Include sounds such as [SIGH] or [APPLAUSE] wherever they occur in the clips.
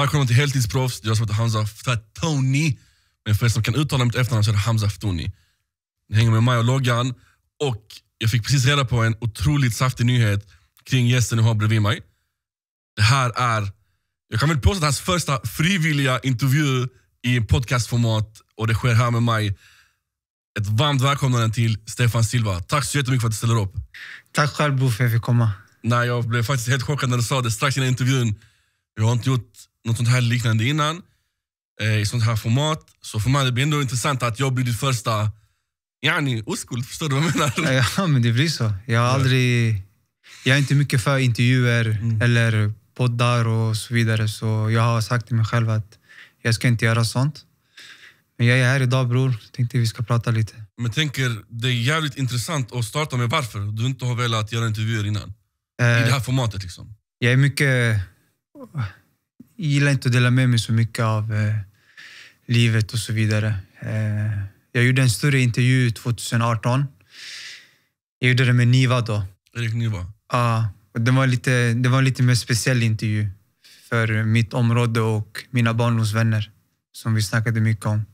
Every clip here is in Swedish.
Välkomna till Heltidsproffs. Jag som heter Hamza Fatoni. Men för er som kan uttala mitt efternamn så är det Hamza Fatoni. Ni hänger med mig och Loggan. Och jag fick precis reda på en otroligt saftig nyhet kring gästen jag har bredvid mig. Det här är, jag kan väl påstå att hans första frivilliga intervju i podcastformat och det sker här med mig. Ett varmt välkomnande till Stefan Silva. Tack så jättemycket för att du ställer upp. Tack själv Bo för att jag fick komma. Nej, jag blev faktiskt helt chockad när du sa det strax innan intervjun. Jag har inte gjort något sånt här liknande innan. Eh, I sånt här format. Så för mig det blir ändå intressant att jag blir ditt första yani, oskuld. Förstår du vad jag menar? Ja, men det blir så. Jag har aldrig... Jag är inte mycket för intervjuer mm. eller poddar och så vidare. Så jag har sagt till mig själv att jag ska inte göra sånt. Men jag är här idag bror. Tänkte vi ska prata lite. Men tänker, det är jävligt intressant att starta med varför du inte har velat göra intervjuer innan. Eh, I det här formatet liksom. Jag är mycket gillar inte att dela med mig så mycket av eh, livet och så vidare. Eh, jag gjorde en större intervju 2018. Jag gjorde den med Niva då. Erik Niva? Ja. Ah, det, var det var en lite mer speciell intervju för mitt område och mina barndomsvänner som vi snackade mycket om.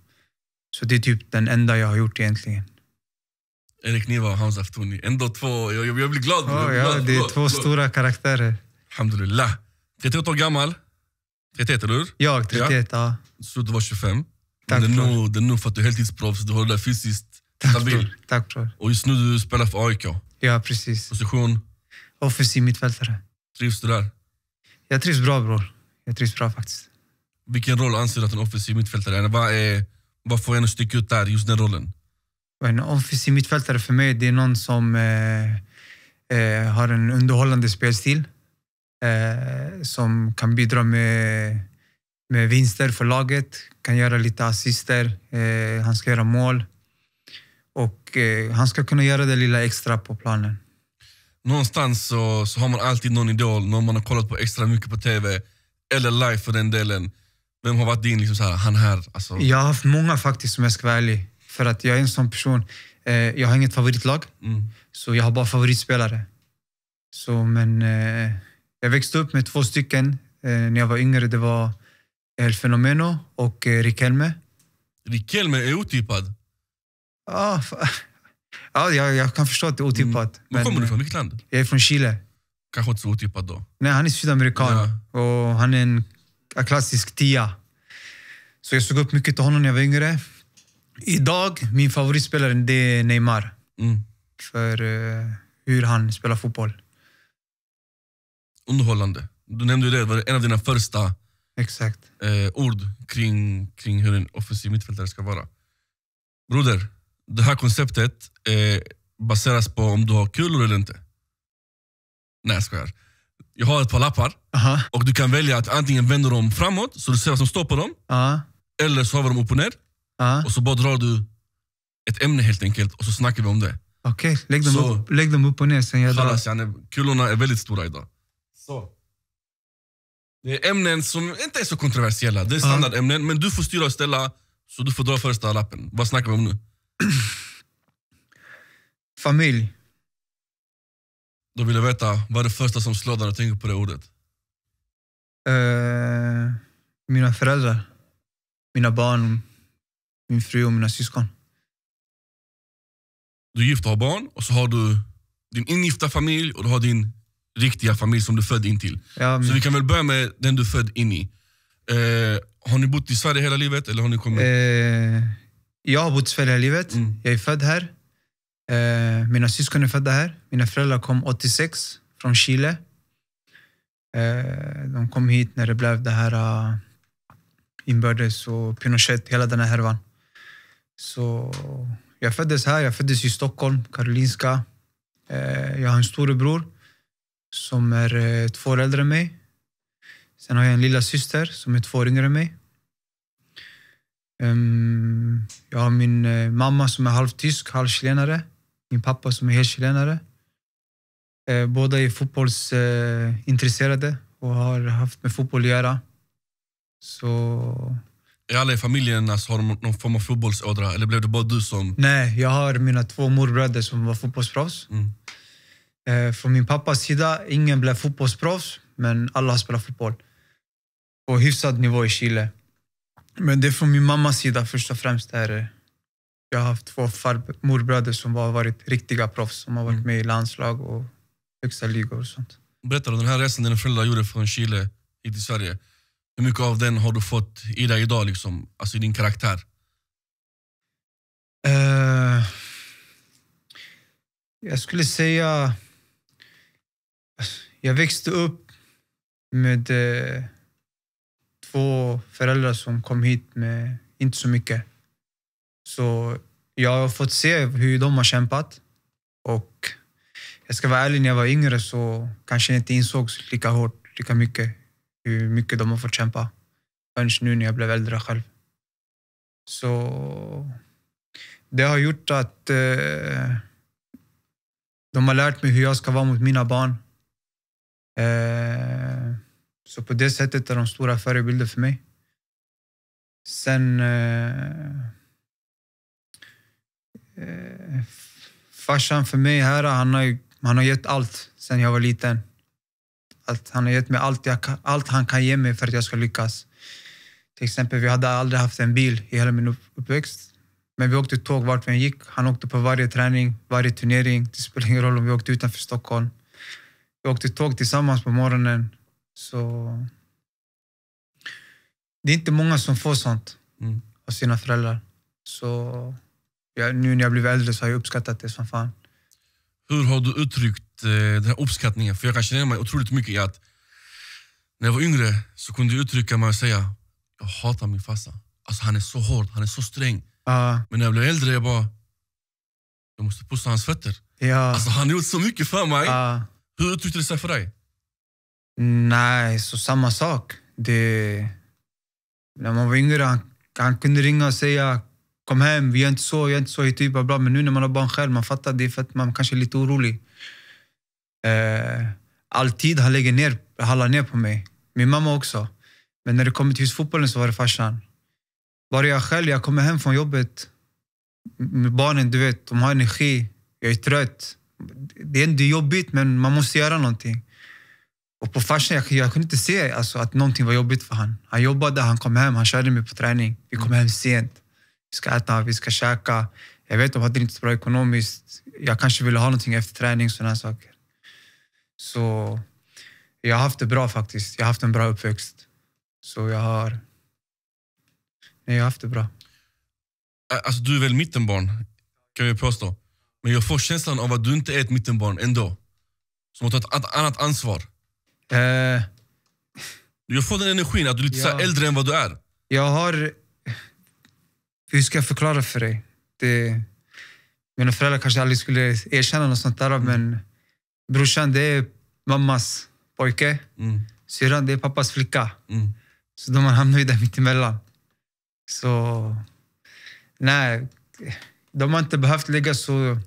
Så det är typ den enda jag har gjort egentligen. Erik Niva och Hamza Ftouni. Ändå två... Jag, jag blir glad. Oh, jag blir ja, glad. det är två stora karaktärer. Alhamdulillah. 31 år gammal. 31 eller hur? Jag, 31. Ja. Så du var 25. Tack det, är nog, det är nog för att du är heltidsproffs, du håller dig fysiskt Tack, stabil. Bror. Tack bror. Och just nu du spelar för AIK. Ja, precis. Position? Offensiv mittfältare. Trivs du där? Jag trivs bra bror. Jag trivs bra faktiskt. Vilken roll anser du att en offensiv mittfältare är? Vad, är, vad får en att sticka ut där, just den rollen? En offensiv mittfältare för mig, det är någon som eh, eh, har en underhållande spelstil eh, som kan bidra med, med vinster för laget, kan göra lite assister, eh, han ska göra mål och eh, han ska kunna göra det lilla extra på planen. Någonstans så, så har man alltid någon idol, någon man har kollat på extra mycket på TV eller live för den delen. Vem har varit din, liksom så här, han här? Alltså. Jag har haft många faktiskt om jag ska vara ärlig. För att jag är en sån person. Eh, jag har inget favoritlag, mm. så jag har bara favoritspelare. Så men... Eh, jag växte upp med två stycken eh, när jag var yngre. Det var El Fenomeno och eh, Riquelme. Riquelme är otippad. Ah, [LAUGHS] ja, jag, jag kan förstå att det är otippat. Mm. Var kommer du eh, ifrån? Vilket land? Jag är från Chile. Kanske inte så otippat då. Nej, han är sydamerikan ja. och han är en, klassisk tia. Så jag såg upp mycket till honom när jag var yngre. Idag, min favoritspelare, det är Neymar. Mm. För eh, hur han spelar fotboll underhållande. Du nämnde ju det, det var en av dina första Exakt. Eh, ord kring, kring hur en offensiv mittfältare ska vara. Broder, det här konceptet eh, baseras på om du har kulor eller inte. Nej, jag skojar. Jag har ett par lappar Aha. och du kan välja att antingen vända dem framåt så du ser vad som står på dem. Aha. Eller så har vi dem upp och ner. Aha. Och så bara drar du ett ämne helt enkelt och så snackar vi om det. Okej, okay. lägg, dem upp, lägg dem upp och ner sen jag drar. Kulorna är väldigt stora idag. Så. Det är ämnen som inte är så kontroversiella. Det är standardämnen, men du får styra och ställa. Så du får dra första lappen. Vad snackar vi om nu? [CLEARS THROAT] Familj. Då vill jag veta, vad är det första som slår när du tänker på det ordet? Uh, mina föräldrar. Mina barn, min fru och mina syskon. Du är gift och har barn och så har du din ingifta familj och du har din riktiga familj som du är född in till. Ja, men... Så vi kan väl börja med den du är född in i. Eh, har ni bott i Sverige hela livet? Eller har ni kommit? Eh, jag har bott i Sverige hela livet. Mm. Jag är född här. Eh, mina syskon är födda här. Mina föräldrar kom 86 från Chile. Eh, de kom hit när det blev det här uh, inbördes och Pinochet, hela den här härvan. Så jag föddes här. Jag föddes i Stockholm, Karolinska. Eh, jag har en storebror som är eh, två år äldre än mig. Sen har jag en lilla syster som är två år yngre än mig. Ehm, jag har min eh, mamma som är halvtysk, halvchilenare. Min pappa som är helchilenare. Eh, båda är fotbollsintresserade och har haft med fotboll att göra. Så... Är alla i familjen alltså, har de någon form av fotbollsådra eller blev det bara du som... Nej, jag har mina två morbröder som var fotbollsproffs. Mm. Eh, från min pappas sida, ingen blev fotbollsproffs, men alla har spelat fotboll. På hyfsad nivå i Chile. Men det är från min mammas sida först och främst. Där, jag har haft två morbröder som har varit riktiga proffs, som har varit mm. med i landslag och högsta ligor och sånt. Berätta om den här resan dina föräldrar gjorde från Chile hit till Sverige. Hur mycket av den har du fått i dig idag, liksom? alltså i din karaktär? Uh, jag skulle säga jag växte upp med eh, två föräldrar som kom hit med inte så mycket. Så jag har fått se hur de har kämpat. Och jag ska vara ärlig, när jag var yngre så kanske jag inte insåg lika hårt, lika mycket, hur mycket de har fått kämpa. Förrän nu när jag blev äldre själv. Så det har gjort att eh, de har lärt mig hur jag ska vara mot mina barn. Eh, så på det sättet är de stora förebilder för mig. Sen... Eh, eh farsan för mig här, han har, han har gett allt sen jag var liten. Att han har gett mig allt, jag, allt han kan ge mig för att jag ska lyckas. Till exempel, vi hade aldrig haft en bil i hela min uppväxt. Men vi åkte tåg vart vi än gick. Han åkte på varje träning, varje turnering. Det spelar ingen roll om vi åkte utanför Stockholm. Vi åkte tåg tillsammans på morgonen. Så... Det är inte många som får sånt mm. av sina föräldrar. Så jag, nu när jag blivit äldre så har jag uppskattat det som fan. Hur har du uttryckt eh, den här uppskattningen? För jag kan känna mig otroligt mycket i att när jag var yngre så kunde jag uttrycka mig och säga jag hatar min farsa. Alltså, han är så hård, han är så sträng. Uh. Men när jag blev äldre, jag bara, jag måste pussa hans fötter. Ja. Alltså, han har gjort så mycket för mig. Uh. Hur uttryckte det sig för dig? Nej, så samma sak. Det... När man var yngre han, han kunde ringa och säga kom hem, vi gör inte så, gör inte så, hit, typ bla, men nu när man har barn själv, man fattar det för att man kanske är lite orolig. Eh, tid han lägger ner, hallar ner på mig. Min mamma också. Men när det kommer till fotbollen så var det farsan. Bara jag själv, jag kommer hem från jobbet. Med barnen, du vet, de har energi. Jag är trött det är jobbigt, men man måste göra någonting. Och på farsan, jag, jag kunde inte se alltså, att någonting var jobbigt för han. Han jobbade, han kom hem, han körde mig på träning. Vi kom hem sent. Vi ska äta, vi ska käka. Jag vet de hade det inte så bra ekonomiskt. Jag kanske ville ha någonting efter träning, sådana saker. Så jag har haft det bra faktiskt. Jag har haft en bra uppväxt. Så jag har... Nej, jag har haft det bra. Alltså, du är väl mittenbarn, kan vi påstå? Men jag får känslan av att du inte är ett mittenbarn ändå. Som har tagit ett annat ansvar. Eh. Jag får den energin att du är lite ja. äldre än vad du är. Jag har... Hur ska jag förklara för dig? Det... Mina föräldrar kanske aldrig skulle erkänna något sånt där, mm. men brorsan det är mammas pojke. Mm. Syrran det är pappas flicka. Mm. Så de har hamnat där mittemellan. Så... Nej, de har inte behövt ligga så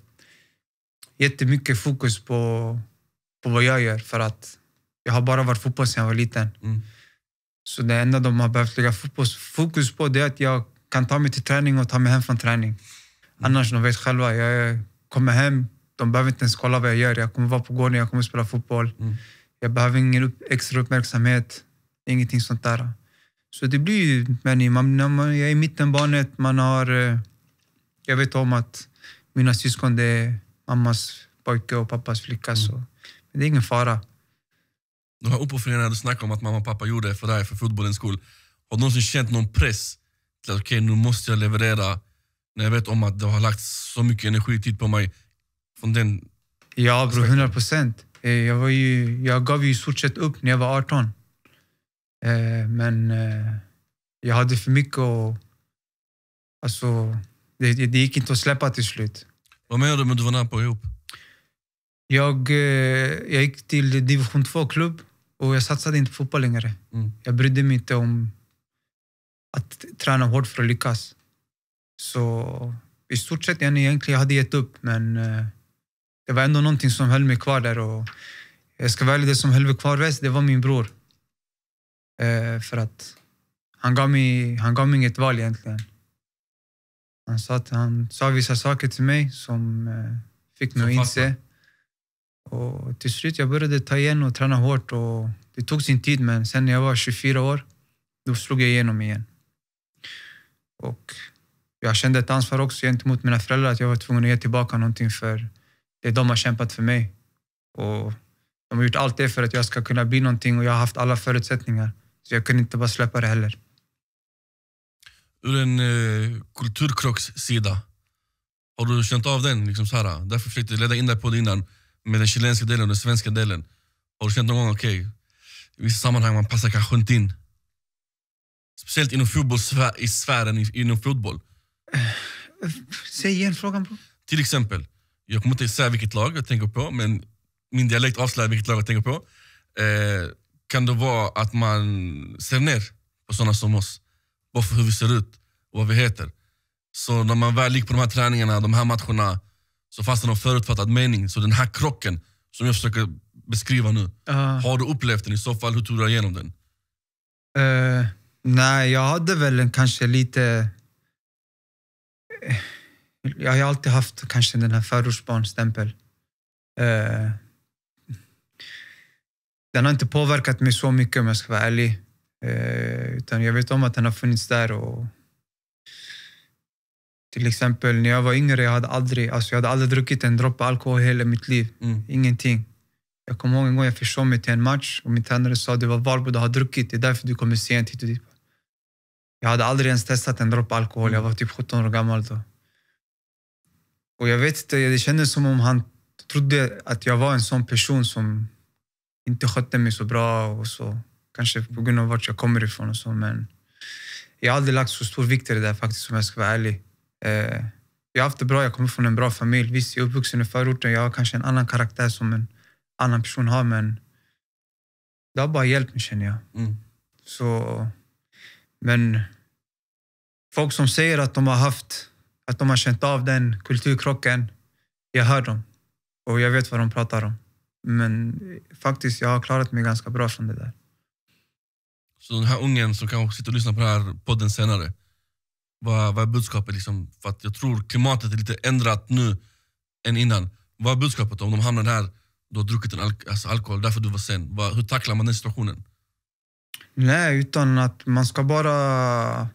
jättemycket fokus på, på vad jag gör för att jag har bara varit fotboll sedan jag var liten. Mm. Så det enda de har behövt lägga fokus på det är att jag kan ta mig till träning och ta mig hem från träning. Mm. Annars, de vet själva, jag kommer hem, de behöver inte ens kolla vad jag gör. Jag kommer vara på gården, jag kommer spela fotboll. Mm. Jag behöver ingen upp, extra uppmärksamhet, ingenting sånt där. Så det blir ju, men man, man är i mittenbarnet, man har... Eh, jag vet om att mina syskon, det är mammas pojke och pappas flicka. Mm. Så. Men det är ingen fara. De här uppoffringarna du snackar om att mamma och pappa gjorde för dig, för fotbollens skull. Har du någonsin känt någon press till att okej, okay, nu måste jag leverera när jag vet om att det har lagt så mycket energi och tid på mig? Från den ja, bror. 100 procent. Eh, jag, var ju, jag gav ju i stort sett upp när jag var 18. Eh, men eh, jag hade för mycket och... Alltså, det, det gick inte att släppa till slut. Vad menar du med att du var nära på ihop? Jag, eh, jag gick till division 2-klubb och jag satsade inte på fotboll längre. Mm. Jag brydde mig inte om att träna hårt för att lyckas. Så i stort sett, jag egentligen jag gett upp, men eh, det var ändå någonting som höll mig kvar där. Och jag ska välja det som höll mig kvar bäst, det var min bror. Eh, för att han gav mig, han gav mig inget val egentligen. Han sa, att han sa vissa saker till mig som eh, fick mig att inse. Och till slut jag började ta igen och träna hårt. Och det tog sin tid, men sen när jag var 24 år då slog jag igenom igen. Och jag kände ett ansvar också gentemot mina föräldrar att jag var tvungen att ge tillbaka någonting för det de har kämpat för mig. Och de har gjort allt det för att jag ska kunna bli någonting och jag har haft alla förutsättningar. Så jag kunde inte bara släppa det heller ur en eh, kulturkrocks sida. Har du känt av den? Liksom så här, därför försökte jag leda in dig på det innan. Med den chilenska delen och den svenska delen. Har du känt någon gång, okej, okay, i vissa sammanhang man passar kanske inte in? Speciellt inom fotbollssfären, inom fotboll. Säg igen frågan bro. Till exempel, jag kommer inte säga vilket lag jag tänker på, men min dialekt avslöjar vilket lag jag tänker på. Eh, kan det vara att man ser ner på sådana som oss? bara för hur vi ser ut och vad vi heter. Så när man väl gick på de här träningarna, de här matcherna, så fanns det någon förutfattad mening. Så den här krocken som jag försöker beskriva nu, uh. har du upplevt den? I så fall, hur tog du dig igenom den? Uh, nej, jag hade väl kanske lite... Eh, jag har alltid haft kanske den här förortsbarnstämpeln. Uh, eh, den har inte påverkat mig så mycket om jag ska vara ärlig. Eh, utan jag vet om att han har funnits där. Och, till exempel när jag var yngre, jag hade aldrig, alltså jag hade aldrig druckit en droppe alkohol i hela mitt liv. Mm. Ingenting. Jag kommer ihåg en gång jag försov mig till en match och min tränare sa att det var Valbo du har druckit, det är därför du kommer sent hit och dit. Typ, jag hade aldrig ens testat en droppe alkohol, jag var typ 17 år gammal då. Och jag vet inte, det kändes som om han trodde att jag var en sån person som inte skötte mig så bra och så. Kanske på grund av vart jag kommer ifrån och så, men jag har aldrig lagt så stor vikt i det där faktiskt om jag ska vara ärlig. Eh, jag har haft det bra, jag kommer från en bra familj. Visst, jag är uppvuxen i förorten, jag har kanske en annan karaktär som en annan person har, men det har bara hjälpt mig känner jag. Mm. Så, men folk som säger att de har haft, att de har känt av den kulturkrocken, jag hör dem och jag vet vad de pratar om. Men faktiskt, jag har klarat mig ganska bra från det där. Så den här ungen som kanske sitter och lyssnar på den här podden senare, vad, vad är budskapet? Liksom? För att jag tror klimatet är lite ändrat nu än innan. Vad är budskapet om de hamnar här, du har druckit en alk alltså alkohol, därför du var sen. Vad, hur tacklar man den situationen? Nej, utan att man ska bara...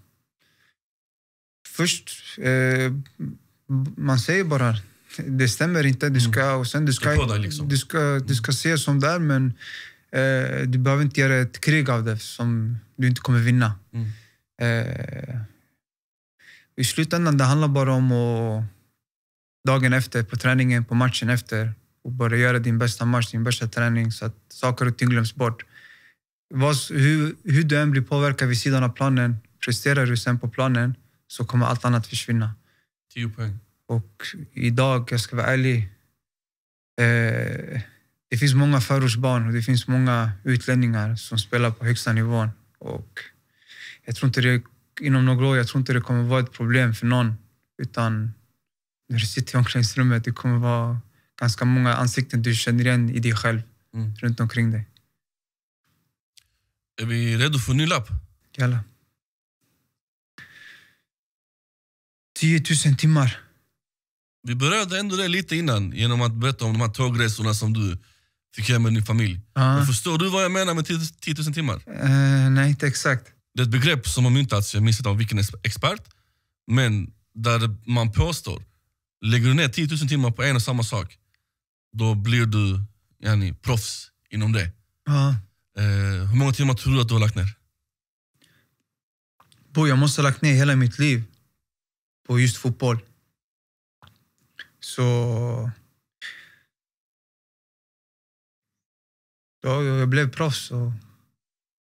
Först, eh, man säger bara det stämmer inte. Du mm. ska, och sen du ska, liksom. du ska, du ska mm. se som det är, men Eh, du behöver inte göra ett krig av det som du inte kommer vinna. Mm. Eh, I slutändan det handlar bara om att dagen efter, på träningen, på matchen efter och börja göra din bästa match, din bästa träning så att saker och ting glöms bort. hur, hur du än blir påverkad vid sidan av planen, presterar du sen på planen så kommer allt annat försvinna. 10 poäng. Och idag, jag ska vara ärlig, eh, det finns många förortsbarn och det finns många utlänningar som spelar på högsta nivån. Och jag tror inte det, inom några år jag tror inte det kommer vara ett problem för någon. Utan när du sitter i omklädningsrummet, det kommer vara ganska många ansikten du känner igen i dig själv mm. runt omkring dig. Är vi redo för en ny lapp? Jalla. 10 000 timmar. Vi berörde ändå det lite innan genom att berätta om de här tågresorna som du fick hem en ny familj. Men förstår du vad jag menar med 10 000 timmar? Uh, nej, inte exakt. Det är ett begrepp som har myntats, jag minns inte av vilken expert, men där man påstår, lägger du ner 10 000 timmar på en och samma sak, då blir du yani, proffs inom det. Uh. Uh, hur många timmar tror du att du har lagt ner? Bo, jag måste ha lagt ner hela mitt liv på just fotboll. Så ja, jag blev proffs. Och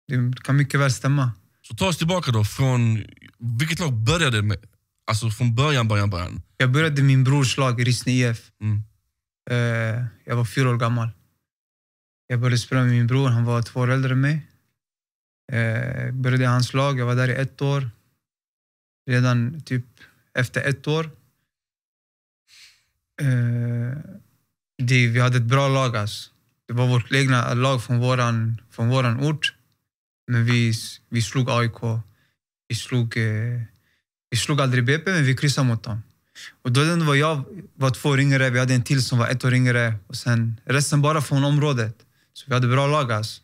det kan mycket väl stämma. Så ta oss tillbaka då. Från, vilket lag började du med? Alltså från början, början, början. Jag började i min brors lag, Rissne IF. Mm. Eh, jag var fyra år gammal. Jag började spela med min bror. Han var två år äldre än mig. Jag eh, började i hans lag. Jag var där i ett år. Redan typ efter ett år. Eh, vi hade ett bra lag alltså. Det var vårt egna lag från våran, från våran ort. Men vi, vi slog AIK. Vi slog, eh, vi slog aldrig BP, men vi kryssade mot dem. Och då var jag var två yngre, vi hade en till som var ett år yngre. Och sen resten bara från området. Så vi hade bra lag alltså.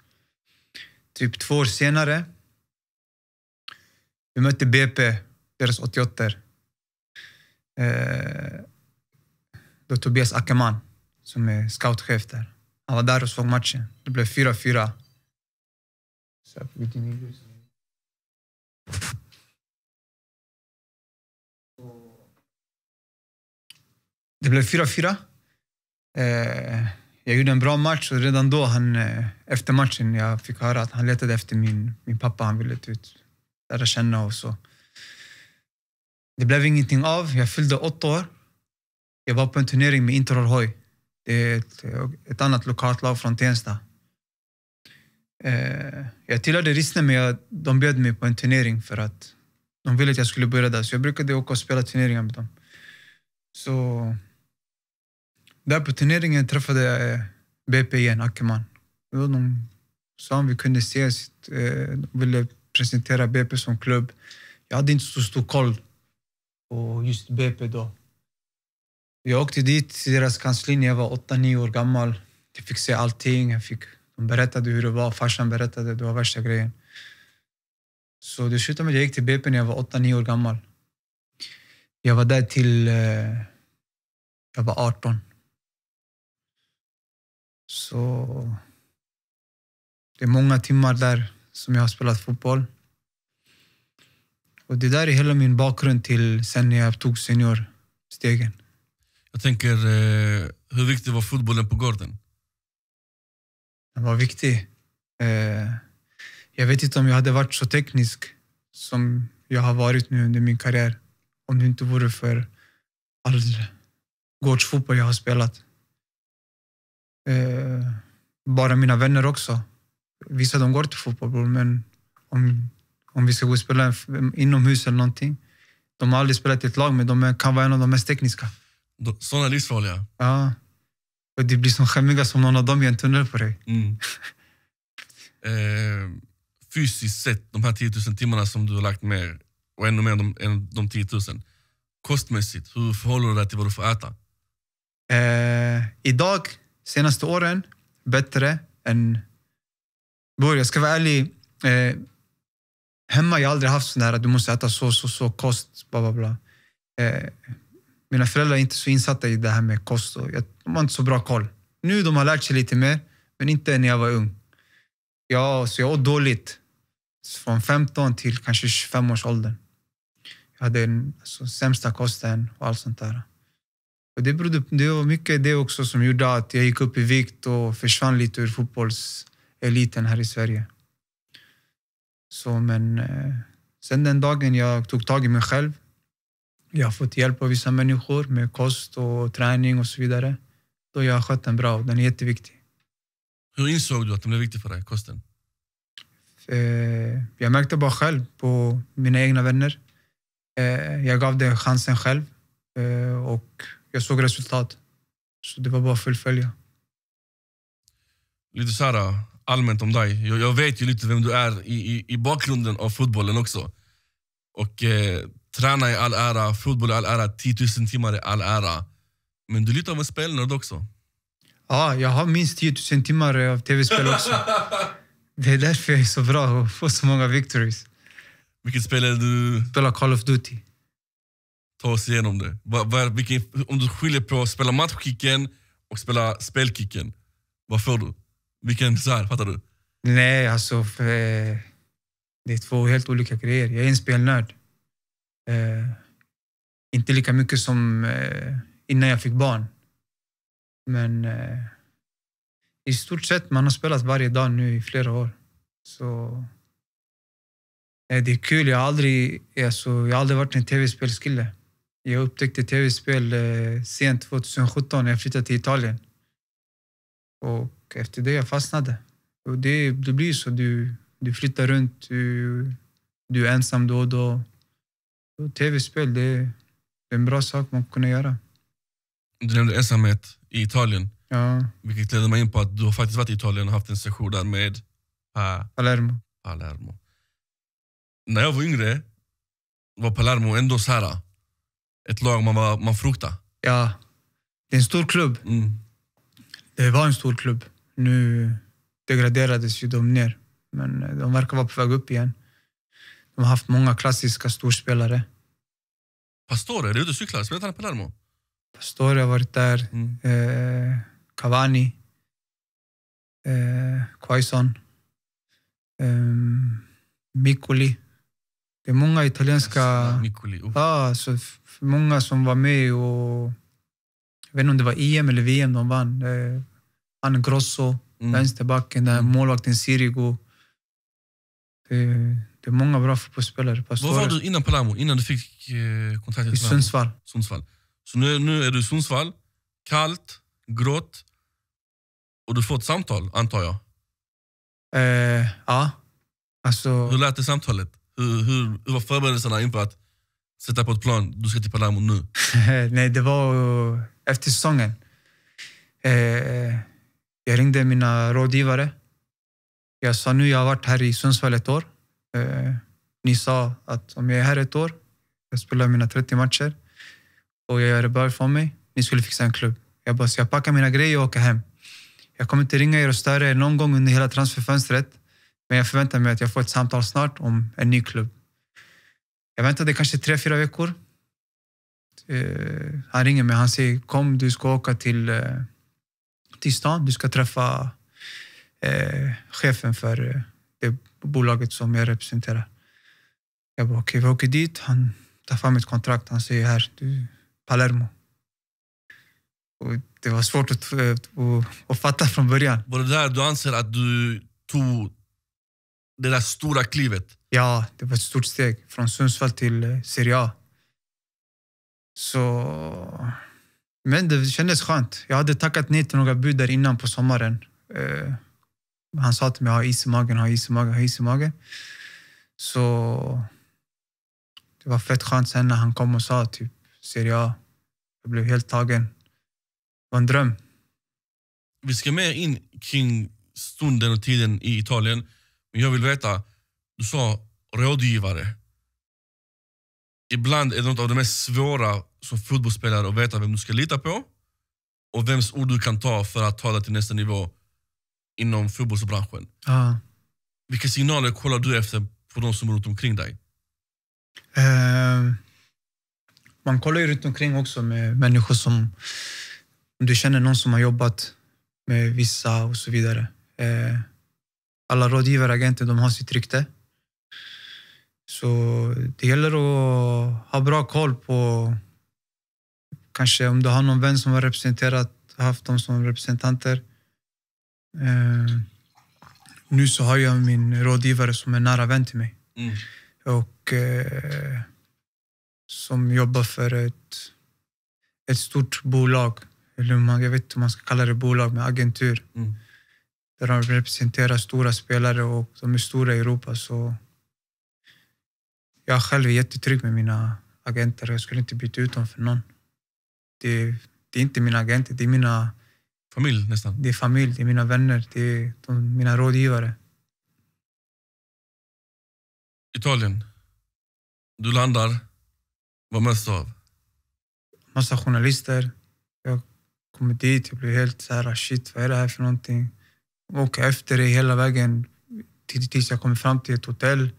Typ två år senare. Vi mötte BP, deras 88 eh, Då Tobias Ackerman, som är scoutchef där där och såg matchen. Det blev 4-4. Det blev 4-4. jag gjorde en bra match och redan då, han, e, efter matchen, jag fick höra att han letade efter min, min pappa. Han ville typ lära känna och så. Det blev ingenting av. Jag fyllde åtta år. Jag var på en turnering med Inter Hoj. Det är ett, ett annat lokalt lag från Tensta. Eh, jag tillhörde Rissne, men jag, de bjöd mig på en turnering för att de ville att jag skulle börja där. Så jag brukade åka och spela turneringar med dem. Så där på turneringen träffade jag eh, BP igen, Ackerman. De sa om vi kunde ses. Eh, de ville presentera BP som klubb. Jag hade inte så stor koll på just BP då. Jag åkte dit till deras kansli när jag var 8-9 år gammal. Jag fick se allting. Jag fick, de berättade hur det var. Farsan berättade. Det var värsta grejen. Så det slutade med att jag gick till BP när jag var 8-9 år gammal. Jag var där till eh, jag var 18. Så det är många timmar där som jag har spelat fotboll. Och det där är hela min bakgrund till sen när jag tog seniorstegen. Jag tänker, eh, hur viktig var fotbollen på gården? Den var viktig. Eh, jag vet inte om jag hade varit så teknisk som jag har varit nu under min karriär om det inte vore för all gårdsfotboll jag har spelat. Eh, bara mina vänner också. Vissa de går till fotboll, men om, om vi ska gå och spela inomhus eller någonting. De har aldrig spelat i ett lag, men de kan vara en av de mest tekniska. Såna är livsfarliga. Ja. Och det blir som skämmiga som någon av dem gör en tunnel på dig. Mm. eh, fysiskt sett, de här 10 000 timmarna som du har lagt ner och ännu mer än de, än de 10 000. Kostmässigt, hur förhåller du dig till vad du får äta? Eh, idag, senaste åren, bättre än... Bror, jag ska vara ärlig. Eh, hemma har jag aldrig haft sån här att du måste äta så, så, så, kost, bla, bla, bla. Eh, mina föräldrar är inte så insatta i det här med kost. Och jag, de har inte så bra koll. Nu de har lärt sig lite mer, men inte när jag var ung. Ja, så jag åt dåligt. Från 15 till kanske 25 års ålder. Jag hade den alltså, sämsta kosten och allt sånt där. Och det, berodde, det var mycket det också som gjorde att jag gick upp i vikt och försvann lite ur fotbollseliten här i Sverige. Så men... Eh, sen den dagen jag tog tag i mig själv jag har fått hjälp av vissa människor med kost och träning och så vidare. Då jag har skött den bra. och Den är jätteviktig. Hur insåg du att den blev viktig för dig, kosten? Eh, jag märkte bara själv på mina egna vänner. Eh, jag gav det chansen själv eh, och jag såg resultat. Så det var bara att fullfölja. Lite så här allmänt om dig. Jag, vet ju lite vem du är i, i, i bakgrunden av fotbollen också. Och Träna i all ära, fotboll i all ära, 10 000 timmar i all ära. Men du lite av en spelnörd också. Ja, jag har minst 10 000 timmar av tv-spel också. [LAUGHS] det är därför jag är så bra och får så många victories. Vilket spel är du... Spelar Call of Duty. Ta oss igenom det. Var, var, vilken, om du skiljer på att spela matchkicken och spela spelkicken, vad får du? Vilken så här, fattar du? Nej, alltså... För, eh, det är två helt olika grejer. Jag är en spelnörd. Eh, inte lika mycket som eh, innan jag fick barn. Men eh, i stort sett, man har spelat varje dag nu i flera år. Så eh, det är kul. Jag har aldrig, alltså, jag har aldrig varit en tv-spelskille. Jag upptäckte tv-spel eh, sent 2017 när jag flyttade till Italien. Och efter det jag fastnade. jag. det, det blir så. Du, du flyttar runt, du, du är ensam då och då. Tv-spel, det är en bra sak man kunde göra. Du nämnde ensamhet i Italien. Ja. Vilket leder mig in på att du har faktiskt varit i Italien och haft en session där med pa eh, Palermo. Palermo. När jag var yngre var Palermo ändå så här, ett lag man, var, man fruktade. Ja. Det är en stor klubb. Mm. Det var en stor klubb. Nu degraderades ju de ner. Men eh, de verkar vara på väg upp igen. De har haft många klassiska storspelare. Pastore, är du ute och cyklar? Spelar han i Palermo? Pastore har varit där. Mm. Eh, Cavani. Eh, Quaison. Eh, Mikuli. Det är många italienska... Ja, så många som var med och... Jag vet inte om det var EM eller VM de vann. Eh, han Grosso, mm. vänsterbacken, mm. målvakten Sirigu. Det är många bra fotbollsspelare. Pastore. Var var du innan Palermo? Innan du fick eh, I Sundsvall. Sundsvall. Så nu, nu är du i Sundsvall, kallt, grått och du får ett samtal, antar jag? Eh, ja. Alltså... Hur lät det samtalet? Hur, hur, hur var förberedelserna inför att sätta på ett plan, du ska till Palermo nu? [LAUGHS] Nej, det var efter säsongen. Eh, jag ringde mina rådgivare. Jag sa nu jag har varit här i Sundsvall ett år. Eh, ni sa att om jag är här ett år, jag spelar mina 30 matcher och jag gör det bra för mig, ni skulle fixa en klubb. Jag bara, så jag packar mina grejer och åker hem. Jag kommer inte ringa er och störa er någon gång under hela transferfönstret, men jag förväntar mig att jag får ett samtal snart om en ny klubb. Jag väntade kanske tre, fyra veckor. Eh, han ringer mig. Han säger kom, du ska åka till, eh, till stan. Du ska träffa eh, chefen för eh, det bolaget som jag representerar. Jag bara, okej, okay, vi åker dit. Han tar fram ett kontrakt. Han säger här, du, Palermo. Och det var svårt att, att, att fatta från början. Var det där du anser att du tog det där stora klivet? Ja, det var ett stort steg. Från Sundsvall till eh, Serie A. Så... Men det kändes skönt. Jag hade tackat nej till några bud där innan på sommaren. Eh, han sa till mig, ha is i magen, ha is i magen, ha is i magen. Så det var fett skönt sen när han kom och sa typ Serie A. Jag blev helt tagen. Det var en dröm. Vi ska mer in kring stunden och tiden i Italien. Men jag vill veta, du sa rådgivare. Ibland är det något av det mest svåra som fotbollsspelare att veta vem du ska lita på och vems ord du kan ta för att ta dig till nästa nivå inom fotbollsbranschen. Ah. Vilka signaler kollar du efter på de som är runt omkring dig? Eh, man kollar ju runt omkring också med människor som... Om du känner någon som har jobbat med vissa och så vidare. Eh, alla rådgivare, agenter, de har sitt rykte. Så det gäller att ha bra koll på kanske om du har någon vän som har representerat, haft dem som representanter. Eh, nu så har jag min rådgivare som är nära vän till mig. Mm. Och eh, som jobbar för ett, ett stort bolag. Eller man, jag vet inte om man ska kalla det bolag, men agentur. Mm. Där de representerar stora spelare och de är stora i Europa. Så jag själv är jättetrygg med mina agenter. Jag skulle inte byta ut dem för någon. Det, det är inte mina agenter, det är mina Familj nästan? Det är familj, det är mina vänner, det är de, mina rådgivare. Italien. Du landar. Vad möts du av? Massa journalister. Jag kommer dit, jag blir helt så här, shit vad är det här för någonting? åker efter det hela vägen tills jag kommer fram till ett hotell.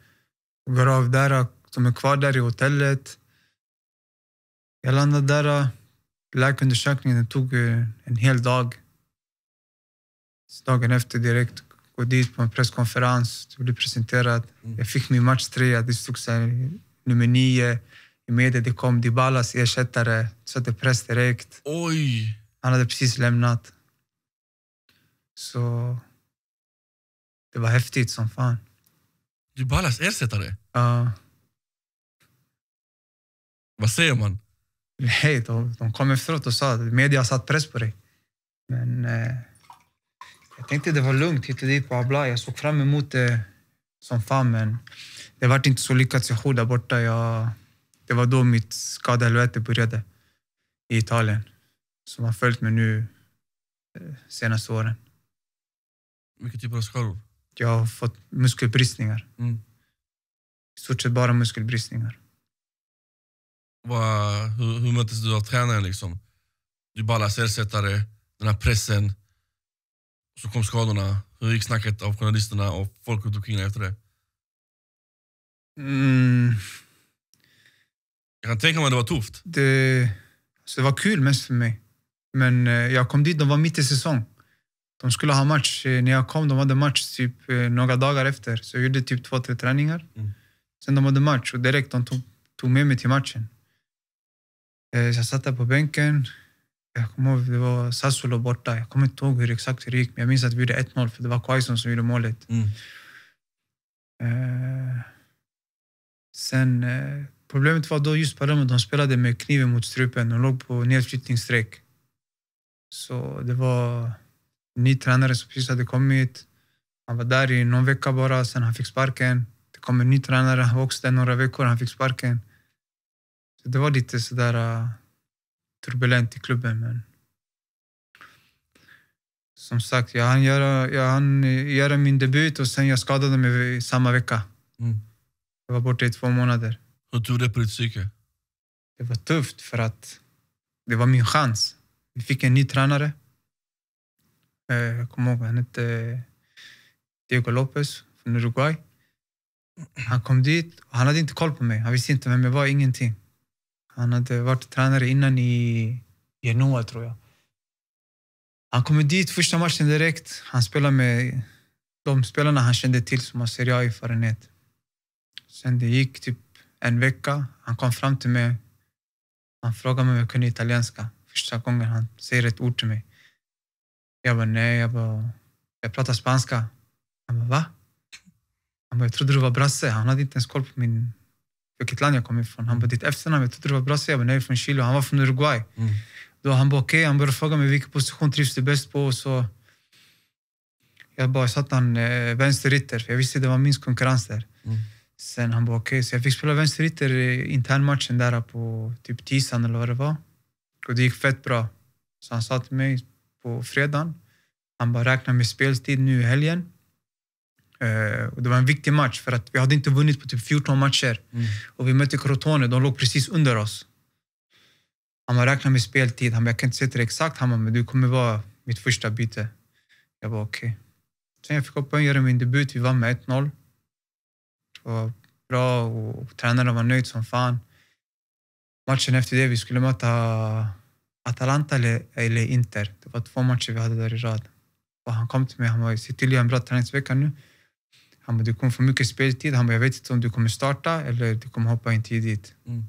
Jag går av där, de är kvar där i hotellet. Jag landar där. Läkarundersökningen tog en hel dag dagen efter direkt gå dit på en presskonferens, jag blev presenterad. Mm. Jag fick min matchtröja. det stod sen nummer nio. I media det kom Dybalas ersättare, satte press direkt. Oj! Han hade precis lämnat. Så det var häftigt som fan. Dybalas ersättare? Ja. Vad säger man? Nej, de, de kom efteråt och sa att media har satt press på dig. Men eh, jag tänkte det var lugnt hit och dit på Abla. Jag såg fram emot det som fan, men det vart inte så lyckat session där borta. Jag, det var då mitt skadehelvete började i Italien som har följt mig nu de eh, senaste åren. Vilken typ av skador? Jag har fått muskelbristningar. Mm. I stort sett bara muskelbristningar. Wow. Hur, hur möttes du av tränaren? Liksom? Du är bara den här pressen. Så kom skadorna. Hur gick snacket av journalisterna och folk runt omkring efter det? Mm. Jag kan tänka mig att det var tufft. Det, alltså det var kul mest för mig. Men eh, jag kom dit, de var mitt i säsong. De skulle ha match. Eh, när jag kom de hade match typ eh, några dagar efter. Så jag gjorde typ två, tre träningar. Mm. Sen de hade match och direkt de tog, tog med mig till matchen. Så jag satt där på bänken. Jag kommer ihåg, det var Sassuolo borta. Jag kommer inte ihåg hur exakt hur det gick, men jag minns att vi gjorde 1-0 för det var Quaison som gjorde målet. Mm. Eh, sen, eh, problemet var då just Palermo, de spelade med kniven mot strupen. De låg på nedflyttningsstreck. Så det var en ny tränare som precis hade kommit. Han var där i någon vecka bara, sen han fick sparken. Det kom en ny tränare, han var också där några veckor, han fick sparken. Så det var lite sådär... Eh, turbulent i klubben. Men som sagt, jag hann göra, jag hann göra min debut och sen jag skadade mig samma vecka. Mm. Jag var borta i två månader. Hur tog det på ditt psyke? Det var tufft för att det var min chans. Vi fick en ny tränare. Eh, jag kommer ihåg, han hette eh, Diego Lopez från Uruguay. Han kom dit och han hade inte koll på mig. Han visste inte vem jag var, ingenting. Han hade varit tränare innan i Genoa, tror jag. Han kommer dit första matchen direkt. Han spelar med de spelarna han kände till som har Serie A-erfarenhet. Sen det gick typ en vecka. Han kom fram till mig. Han frågade mig om jag kunde italienska. Första gången han säger ett ord till mig. Jag bara nej, jag, bara, jag pratar spanska. Han bara va? Han bara, jag trodde du var brasse. Han hade inte ens koll på min vilket land jag kom ifrån. Han mm. bara, ditt efternamn, jag trodde det var Brasse. Jag bara, från Chile. Han var från Uruguay. Mm. Då han bara, okej. Okay. Han började fråga mig vilken position trivs du bäst på. Så jag bara, satt han eh, vänsterytter. Jag visste det var minst konkurrens där. Mm. Sen han bara, okej. Okay. Så jag fick spela vänsterytter i internmatchen där på typ tisdagen eller vad det var. Och det gick fett bra. Så han sa till mig på fredagen, han bara, räkna med speltid nu i helgen. Eh, och det var en viktig match för att vi hade inte vunnit på typ 14 matcher. Mm. Och vi mötte Crotone, de låg precis under oss. Han bara, räkna med speltid. Han bara, jag kan inte säga till dig exakt. Han bara, men du kommer vara mitt första byte. Jag var okej. Okay. Sen jag fick hoppa och göra min debut. Vi vann med 1-0. Det var bra och tränaren var nöjd som fan. Matchen efter det, vi skulle möta Atalanta eller Inter. Det var två matcher vi hade där i rad. Och han kom till mig. Han bara, se till att göra en bra träningsvecka nu. Han bara, du kommer få mycket speltid. Han bara, jag vet inte om du kommer starta eller du kommer hoppa in tidigt. Mm.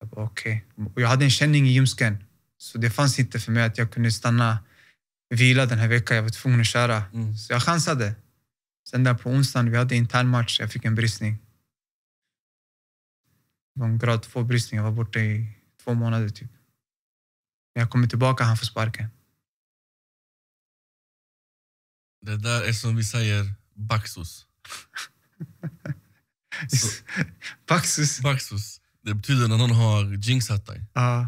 Jag bara, okej. Okay. jag hade en känning i ljumsken. Så det fanns inte för mig att jag kunde stanna vila den här veckan. Jag var tvungen att köra. Mm. Så jag chansade. Sen där på onsdagen, vi hade intern match. Jag fick en bristning. Det var en grad 2-bristning. Jag var borta i två månader typ. När jag kommer tillbaka, han får sparken. Det där är som vi säger, baksus. Baxus. Baxus. Det betyder när någon har jinxat dig. Uh.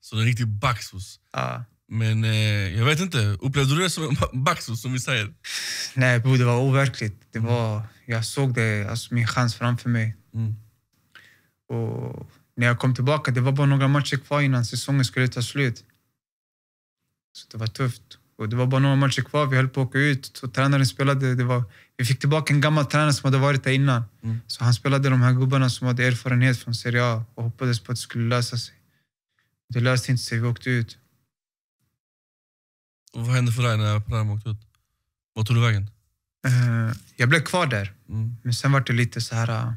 Så det är riktigt baxus. Uh. Men eh, jag vet inte, upplevde du det som en [LAUGHS] baxus som vi säger? Nej bro, det var overkligt. Det var, jag såg det, alltså, min chans framför mig. Mm. Och när jag kom tillbaka, det var bara några matcher kvar innan säsongen skulle ta slut. Så det var tufft. Och det var bara några matcher kvar, vi höll på att åka ut. Så tränaren spelade. Det var, vi fick tillbaka en gammal tränare som hade varit där innan. Mm. Så han spelade de här gubbarna som hade erfarenhet från Serie A och hoppades på att det skulle lösa sig. Det löste inte sig, vi åkte ut. Och vad hände för dig när Palermo åkte ut? Vad tog du vägen? Uh, jag blev kvar där. Mm. Men sen var det lite så här... Uh,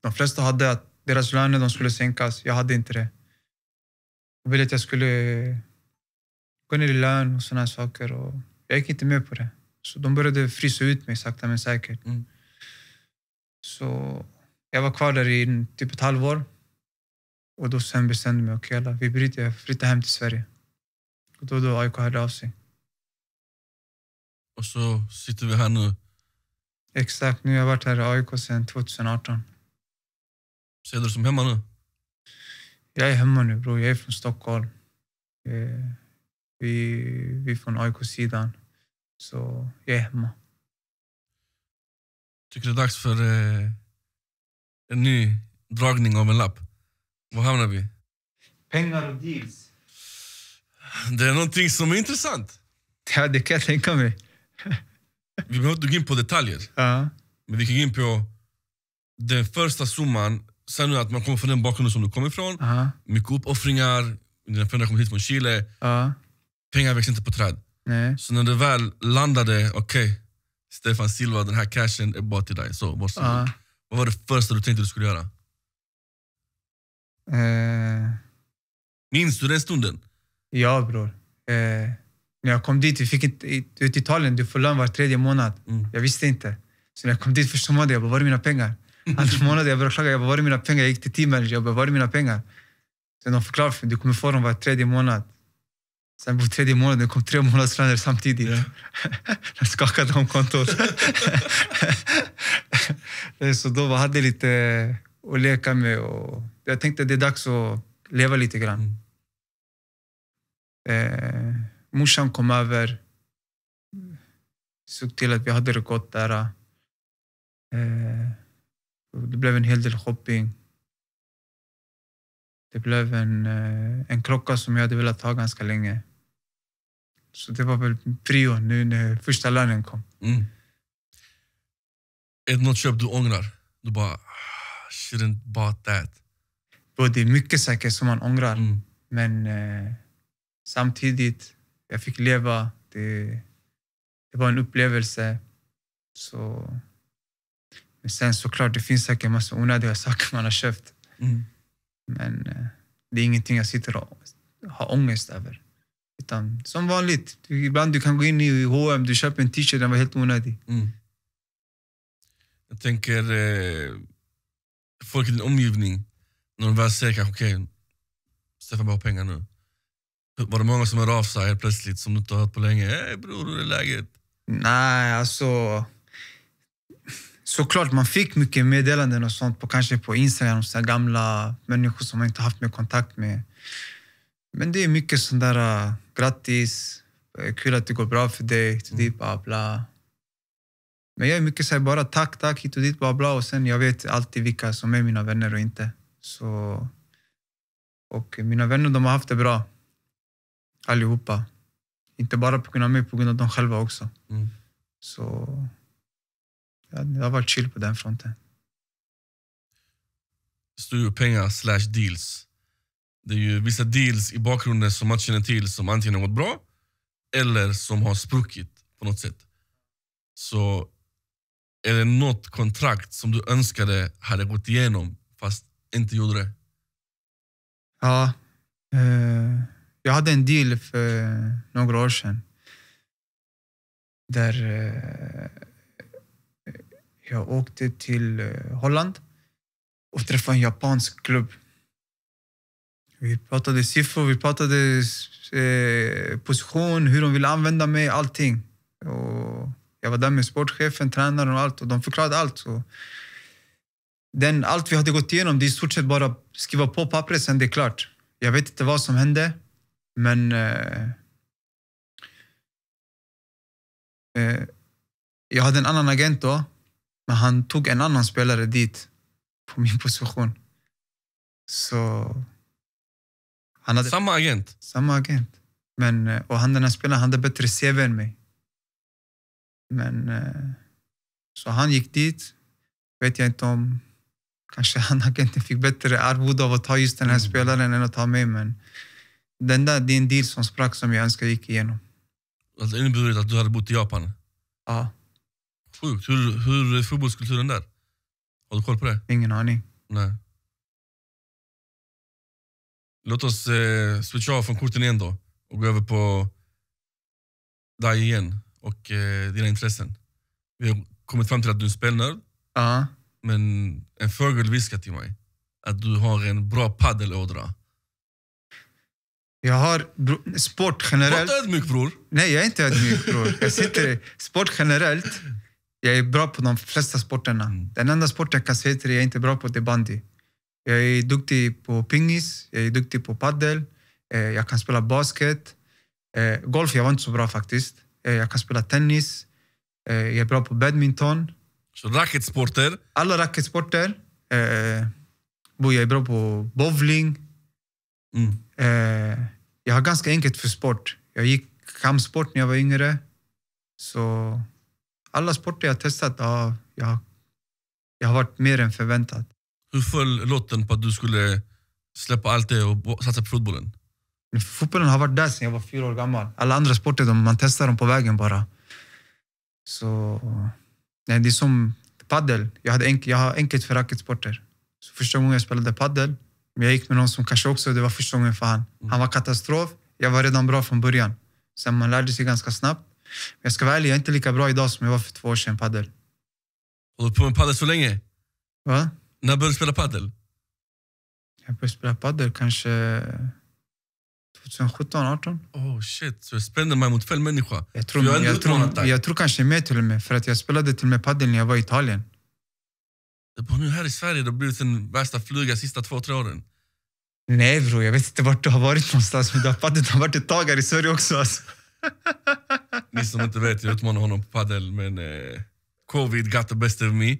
de flesta hade att deras löner de skulle sänkas. Jag hade inte det. Jag ville att jag skulle gå ner i lön och sådana saker. Och jag gick inte med på det. Så de började frysa ut mig sakta men säkert. Mm. Så jag var kvar där i typ ett halvår. Och då sen bestämde jag mig, okej okay, vi bryter, jag flyttar hem till Sverige. Och då då AIK hörde av sig. Och så sitter vi här nu. Exakt, nu har jag varit här i AIK sedan 2018. Ser du det som hemma nu? Jag är hemma nu bror, jag är från Stockholm. Eh, vi, vi är från AIK-sidan, så jag är hemma. Tycker det är dags för eh, en ny dragning av en lapp? Var hamnar vi? Pengar och deals. Det är någonting som är intressant. Ja, det kan jag tänka mig. vi behöver inte gå in på detaljer. Uh -huh. Men vi kan gå in på den första summan. Sen att man kommer från den bakgrunden som du kommer ifrån. Uh -huh. Mycket uppoffringar. Dina föräldrar kom hit från Chile. Uh -huh pengar växer inte på träd. Nej. Så när du väl landade, okej, okay, Stefan Silva, den här cashen är bara till dig. Så, varsågod. Vad var det första du tänkte du skulle göra? Eh. Minns du den stunden? Ja, bror. Eh. När jag kom dit, vi fick inte, ut i Italien, du får lön var tredje månad. Mm. Jag visste inte. Så när jag kom dit första månaden, jag bara, var är mina pengar? [LAUGHS] Andra månaden, jag började klaga, jag bara, var är mina pengar? Jag gick till team teammanager, jag bara, var är mina pengar? Sen de förklarade för mig, du kommer få dem var tredje månad. Sen på tredje månaden kom tre månadslöner samtidigt. Yeah. [LAUGHS] jag skakade om kontot. [LAUGHS] så då hade jag lite att leka med. Och jag tänkte att det är dags att leva lite grann. Mm. Eh, morsan kom över. Såg till att vi hade det gott där. Eh, det blev en hel del shopping. Det blev en, en klocka som jag hade velat ha ganska länge. Så det var väl prio nu när första lönen kom. Mm. Är det något köp du ångrar? Du bara, ah, shouldn't ah, bought that. Bro, det är mycket säkert som man ångrar. Mm. Men eh, samtidigt, jag fick leva. Det, det var en upplevelse. Så... Men sen såklart, det finns säkert en massa onödiga [LAUGHS] saker man har köpt. Mm. Men eh, det är ingenting jag sitter och har ångest över utan som vanligt. Ibland du kan gå in i H&M, du köper en t-shirt, den var helt onödig. Mm. Jag tänker, eh, folk i din omgivning, när de väl ser kanske okej, okay, Stefan behöver pengar nu. Var det många som hörde av sig helt plötsligt som du inte har hört på länge? Hej bror, hur är läget? Nej, alltså... Såklart, man fick mycket meddelanden och sånt på, kanske på Instagram, så gamla människor som man inte haft mer kontakt med. Men det är mycket sånt där, uh, grattis, äh, kul att det går bra för dig, hit och dit, bla bla. Men jag är mycket så här, bara tack, tack, hit och dit, bla bla. Och sen jag vet alltid vilka som är mina vänner och inte. Så... Och mina vänner, de har haft det bra. Allihopa. Inte bara på grund av mig, på grund av dem själva också. Mm. Så... Ja, det har varit chill på den fronten. Studiopengar slash deals. Det är ju vissa deals i bakgrunden som man känner till som antingen har gått bra eller som har spruckit på något sätt. Så är det något kontrakt som du önskade hade gått igenom fast inte gjorde det? Ja. Eh, jag hade en deal för några år sedan. Där eh, jag åkte till eh, Holland och träffade en japansk klubb vi pratade siffror, vi pratade eh, position, hur de ville använda mig, allting. Och jag var där med sportchefen, tränaren och allt och de förklarade allt. Och den, allt vi hade gått igenom, det är i stort sett bara att skriva på pappret sen det är klart. Jag vet inte vad som hände, men eh, eh, jag hade en annan agent då, men han tog en annan spelare dit på min position. Så han hade, samma agent? Samma agent. Men, eh, och han den här spelaren hade bättre CV än mig. Men... Eh, så han gick dit. Vet jag inte om... Kanske [LAUGHS] han agenten fick bättre arvode av att ta just den här mm. spelaren än att ta mig, men... Den där, det är en deal som sprack som jag önskar gick igenom. det alltså, inneburit att du hade bott i Japan? Ja. Sjukt. Hur, hur är fotbollskulturen där? Har du koll på det? Ingen aning. Nej. Låt oss eh, switcha av från korten igen då och gå över på dig igen och eh, dina intressen. Vi har kommit fram till att du är en spelnörd. Uh. Men en fågel viskar till mig att du har en bra paddelådra. Jag har sport generellt... Var inte ödmjuk bror! Nej, jag är inte ödmjuk bror. Jag sitter Sport generellt, jag är bra på de flesta sporterna. Mm. Den enda sporten jag kan säga till dig jag är inte bra på det är bandy. Jag är duktig på pingis, jag är duktig på padel, eh, jag kan spela basket. Eh, golf jag var inte så bra faktiskt. Eh, jag kan spela tennis, jag är bra på badminton. Så racketsporter? Alla racketsporter. jag är bra på bowling. Mm. jag har ganska enkelt för sport. Jag gick kampsport när jag var yngre. Så alla sporter jag har testat, ja, jag, jag har varit mer än förväntat. Hur föll lotten på att du skulle släppa allt det och satsa på fotbollen? Fotbollen har varit där sedan jag var fyra år gammal. Alla andra sporter, man testar dem på vägen bara. Så... Nej, det är som padel, Jag, hade enk, jag har enkelt för racketsporter. Så första gången jag spelade padel, jag gick med någon som kanske också, det var första gången för han. Mm. Han var katastrof. Jag var redan bra från början. Sen man lärde sig ganska snabbt. Men jag ska vara ärlig, jag är inte lika bra idag som jag var för två år sedan padel. Har du på med padel så länge? Va? När började du spela padel? Jag började spela padel kanske 2017, 18. Oh shit, så jag spände mig mot fel människa. Jag tror, jag, jag, tror, jag tror kanske mer till och med, för att jag spelade till och med padel när jag var i Italien. Det bara, nu här i Sverige det har blivit den värsta fluga sista två, tre åren. Nej bror, jag vet inte vart du har varit någonstans, men du har, padel, du har varit ett tag här i Sverige också alltså. Ni som inte vet, jag utmanar honom på padel, men... Eh... Covid got the best of me.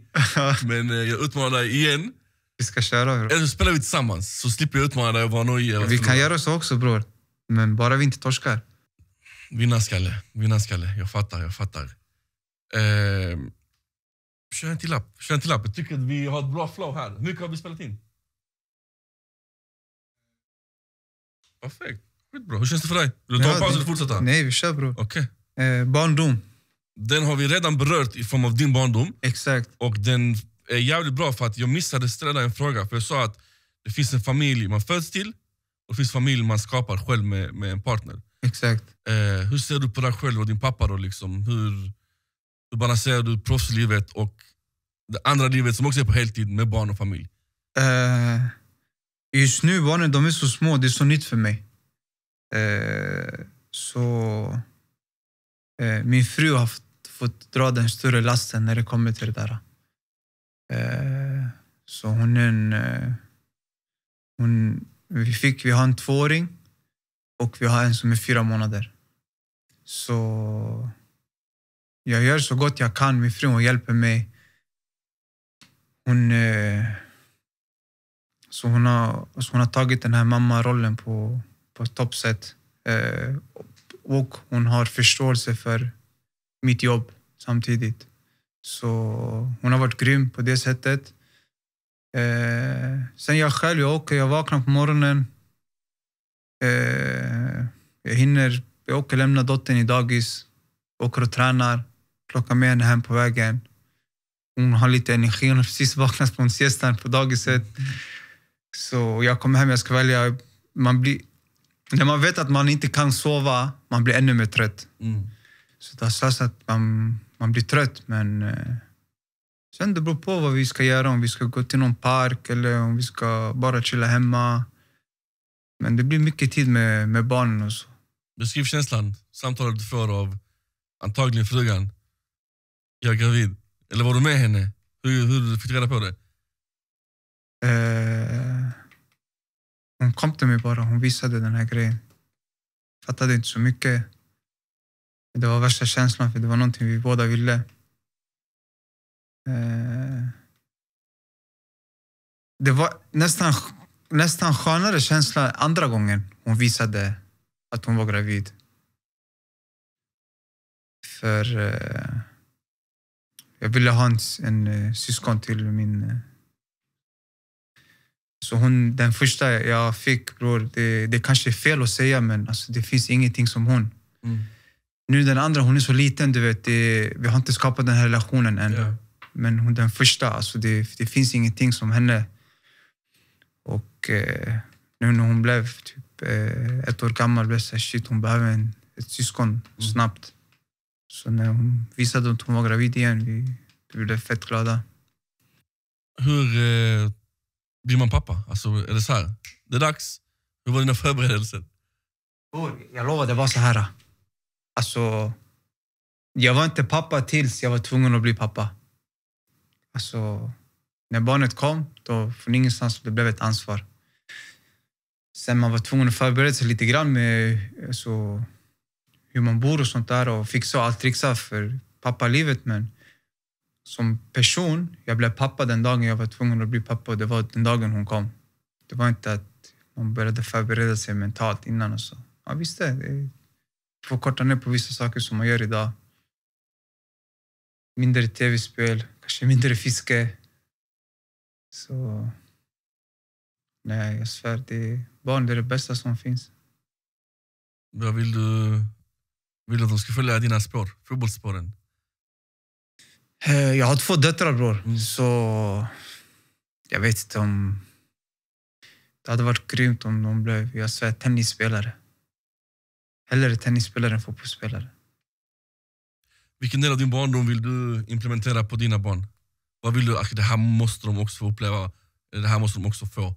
[LAUGHS] Men eh, jag utmanar dig igen. Vi ska köra. Bro. Eller så spelar vi tillsammans, så slipper jag utmana dig och vara nojig. Vi kan göra så också bror. Men bara vi inte torskar. Vinnarskalle, vinnarskalle. Jag fattar, jag fattar. Eh, kör en till lapp. Kör en till lapp. Jag tycker att vi har ett bra flow här. Hur mycket har vi spelat in? Perfekt. Skitbra. Hur känns det för dig? Vill du ta en paus eller fortsätta? Nej, vi kör bror. Okay. Eh, barndom. Den har vi redan berört i form av din barndom. Exakt. Och den är jävligt bra för att jag missade att ställa en fråga. För jag sa att det finns en familj man föds till och det finns familj man skapar själv med, med en partner. Exakt. Eh, hur ser du på dig själv och din pappa? då? Liksom? Hur, hur balanserar du proffslivet och det andra livet som också är på heltid med barn och familj? Uh, just nu, barnen de är så små. Det är så nytt för mig. Uh, så Eh, min fru har fått dra den större lasten när det kommer till det där. Eh, så hon är en... Eh, hon, vi, fick, vi har en tvååring och vi har en som är fyra månader. Så jag gör så gott jag kan. Min fru hon hjälper mig. Hon, så hon, har, så hon har tagit den här mammarollen på, på ett toppsätt och hon har förståelse för mitt jobb samtidigt. Så hon har varit grym på det sättet. Eh, sen jag själv, jag åker, jag vaknar på morgonen. Eh, jag hinner, jag åker lämna dottern i dagis, åker och tränar, plockar med henne hem på vägen. Hon har lite energi, hon har precis vaknat från siestan på dagiset. Mm. Så jag kommer hem, jag ska välja. Man blir, när man vet att man inte kan sova, man blir ännu mer trött. Mm. Så det sägs att man, man blir trött, men eh, sen det beror på vad vi ska göra. Om vi ska gå till någon park eller om vi ska bara chilla hemma. Men det blir mycket tid med, med barnen och så. Beskriv känslan, samtalet du får av antagligen frugan. Jag är gravid. Eller var du med henne? Hur, hur fick du reda på det? Eh... Hon kom till mig bara, hon visade den här grejen. Fattade inte så mycket. Det var värsta känslan, för det var någonting vi båda ville. Eh, det var nästan, nästan skönare känsla andra gången hon visade att hon var gravid. För eh, jag ville ha en, en, en eh, syskon till min så hon, den första jag fick, bror, det, det kanske är fel att säga men alltså, det finns ingenting som hon. Mm. Nu den andra, hon är så liten, du vet. Det, vi har inte skapat den här relationen än. Yeah. Men hon, den första, alltså, det, det finns ingenting som henne. Och eh, nu när hon blev typ eh, ett år gammal blev jag shit, hon behöver en, ett syskon mm. snabbt. Så när hon visade att hon var gravid igen, vi, vi blev fett glada. Hur eh blir man pappa? Alltså, är det så här? Det är dags. Hur var dina förberedelser? jag lovar, det var så här. Alltså, jag var inte pappa tills jag var tvungen att bli pappa. Alltså, när barnet kom, då från ingenstans det blev ett ansvar. Sen man var tvungen att förbereda sig lite grann med alltså, hur man bor och sånt där och fixa och allt trixa för pappalivet. Men som person, jag blev pappa den dagen jag var tvungen att bli pappa det var den dagen hon kom. Det var inte att man började förbereda sig mentalt innan och så. Ja, visst det. det får korta ner på vissa saker som man gör idag. Mindre tv-spel, kanske mindre fiske. Så... Nej, jag svär. Det, barn det är det bästa som finns. Vad vill du vill du att de ska följa dina spår? Fotbollsspåren? Eh, jag har två döttrar, bror. Mm. Så jag vet inte om... Det hade varit grymt om de blev jag säger, tennisspelare. Hellre tennisspelare än fotbollsspelare. Vilken del av din barndom vill du implementera på dina barn? Vad vill du? Det här måste de också få uppleva. Det här måste de också få.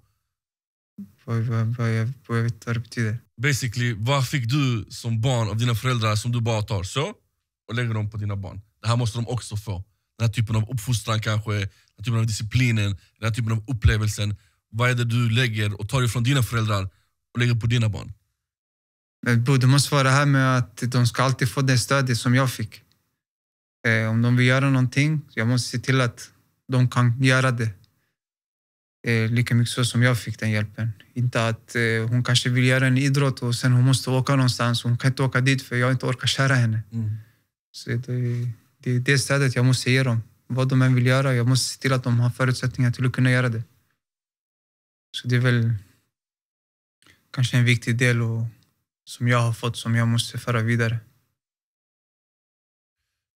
Vad, jag, vad, jag vet vad det betyder. Basically, vad fick du som barn av dina föräldrar som du bara tar så och lägger dem på dina barn? Det här måste de också få den här typen av uppfostran kanske, den här typen av disciplinen, den här typen av upplevelsen. Vad är det du lägger och tar ifrån dina föräldrar och lägger på dina barn? Det måste vara det här med att de ska alltid få det stödet som jag fick. Eh, om de vill göra någonting, jag måste se till att de kan göra det. Eh, lika mycket så som jag fick den hjälpen. Inte att eh, hon kanske vill göra en idrott och sen hon måste åka någonstans. Hon kan inte åka dit för jag inte orkar köra henne. Mm. Så det det är det stödet jag måste ge dem. Vad de än vill göra, jag måste se till att de har förutsättningar till att kunna göra det. Så det är väl kanske en viktig del och, som jag har fått som jag måste föra vidare.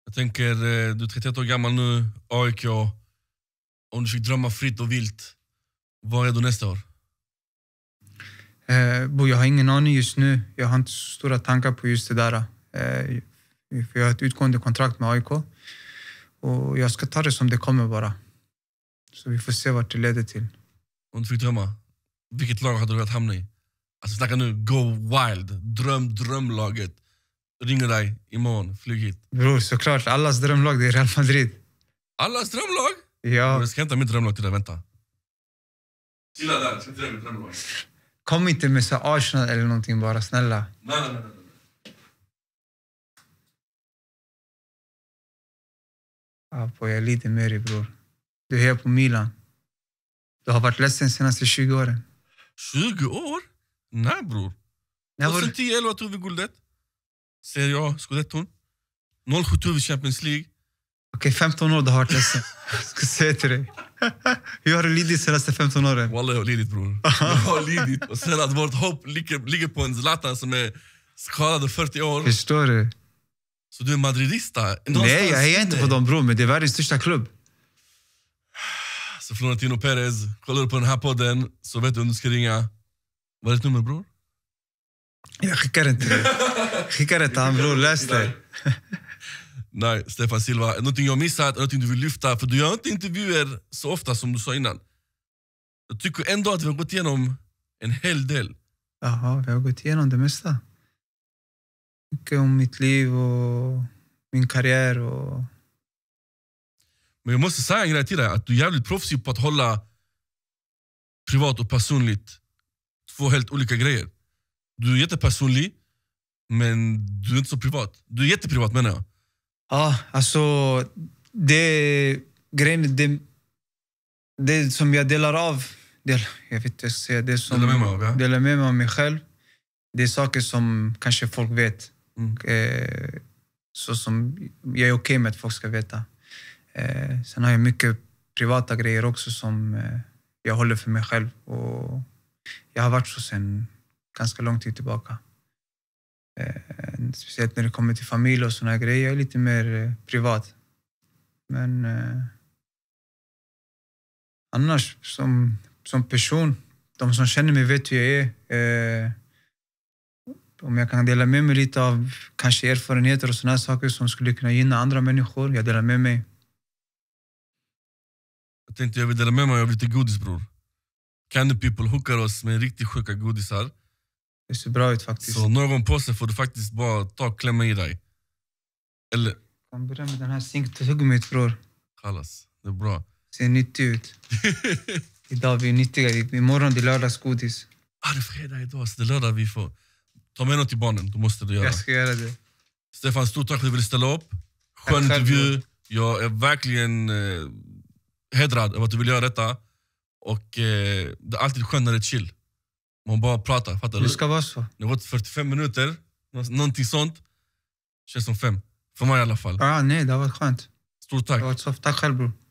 Jag tänker, eh, du är 31 år gammal nu, AIK. Om du fick drömma fritt och vilt, var är du nästa år? Eh, bo, jag har ingen aning just nu. Jag har inte så stora tankar på just det där. Eh, för jag har ett utgående kontrakt med AIK. Och jag ska ta det som det kommer bara. Så vi får se vart det leder till. Om du fick drömma, vilket lag hade du velat hamna i? Alltså snacka nu, go wild. Dröm drömlaget. Ringer dig imorgon, flyg hit. Bror, såklart. Allas drömlag, det är Real Madrid. Allas drömlag? Ja. Jag ska hämta mitt drömlag till dig, vänta. Chilla där, jag ska inte drömma drömlag. Kom inte med så Arsenal eller någonting bara, snälla. Nej, nej, nej. Apo, jag lider med dig bror. Du hejar på Milan. Du har varit ledsen de senaste 20 åren. 20 år? Nej bror. 2010, 11 tog vi guldet. Serie A, scudetton. 07 tog vi Champions League. Okej, okay, 15 år du har varit ledsen. [LAUGHS] ska säga till dig. [LAUGHS] Hur har du lidit senaste 15 åren? Wallah, jag har lidit bror. [LAUGHS] Jag har lidit. Och sen att vårt hopp ligger, ligger på en Zlatan som är skadad i 40 år. Förstår du? Så du är madridista? Någonstans Nej, jag hejar inte på dem bror, men det är världens största klubb. Så Florentino Perez, kollar du på den här podden så vet du om du ska ringa. Vad är ditt nummer bror? Jag skickar inte det. Skicka det till honom bror, läs det. [LAUGHS] Nej, Stefan Silva. Någonting jag missat, någonting du vill lyfta? För du gör inte intervjuer så ofta som du sa innan. Jag tycker ändå att vi har gått igenom en hel del. Jaha, vi har gått igenom det mesta mycket om mitt liv och min karriär. Och... Men jag måste säga en grej till dig, att du är jävligt proffsig på att hålla privat och personligt två helt olika grejer. Du är jättepersonlig, men du är inte så privat. Du är jätteprivat menar jag. Ja, alltså det grejen, det, det som jag delar av, del, jag vet inte jag ska säga, det som delar med mig av, ja. delar med mig av mig själv, det är saker som kanske folk vet. Mm. Och, eh, så som jag är okej okay med att folk ska veta. Eh, sen har jag mycket privata grejer också som eh, jag håller för mig själv. Och jag har varit så sen ganska lång tid tillbaka. Eh, speciellt när det kommer till familj och såna grejer. Jag är lite mer eh, privat. Men eh, annars, som, som person, de som känner mig vet hur jag är. Eh, om jag kan dela med mig lite av kanske erfarenheter och sådana saker som skulle kunna gynna andra människor, jag delar med mig. Jag tänkte jag vill dela med mig av lite godis bror. Candy People hookar oss med riktigt sjuka godisar. Det ser bra ut faktiskt. Så någon påse får du faktiskt bara ta och klämma i dig. Eller? Jag kan börja med den här zinktuggummiet bror. Kallas, det är bra. Ser nyttig ut. [LAUGHS] idag vi är nyttiga, imorgon det är lördagsgodis. Ah, det är fredag idag så det är lördag vi får Ta med något till barnen, det måste du göra. Jag ska göra det. Stefan, stort tack för att du ville ställa upp. Skön intervju. Jag är verkligen eh, hedrad över att du vill göra detta. Och eh, Det är alltid skönt när det är chill. Man bara pratar, fattar du? Det ska vara så. Det har gått 45 minuter, nånting sånt. Känns som fem. För mig i alla fall. Ah, nej, det har varit skönt. Stort tack. Det har Tack själv bror.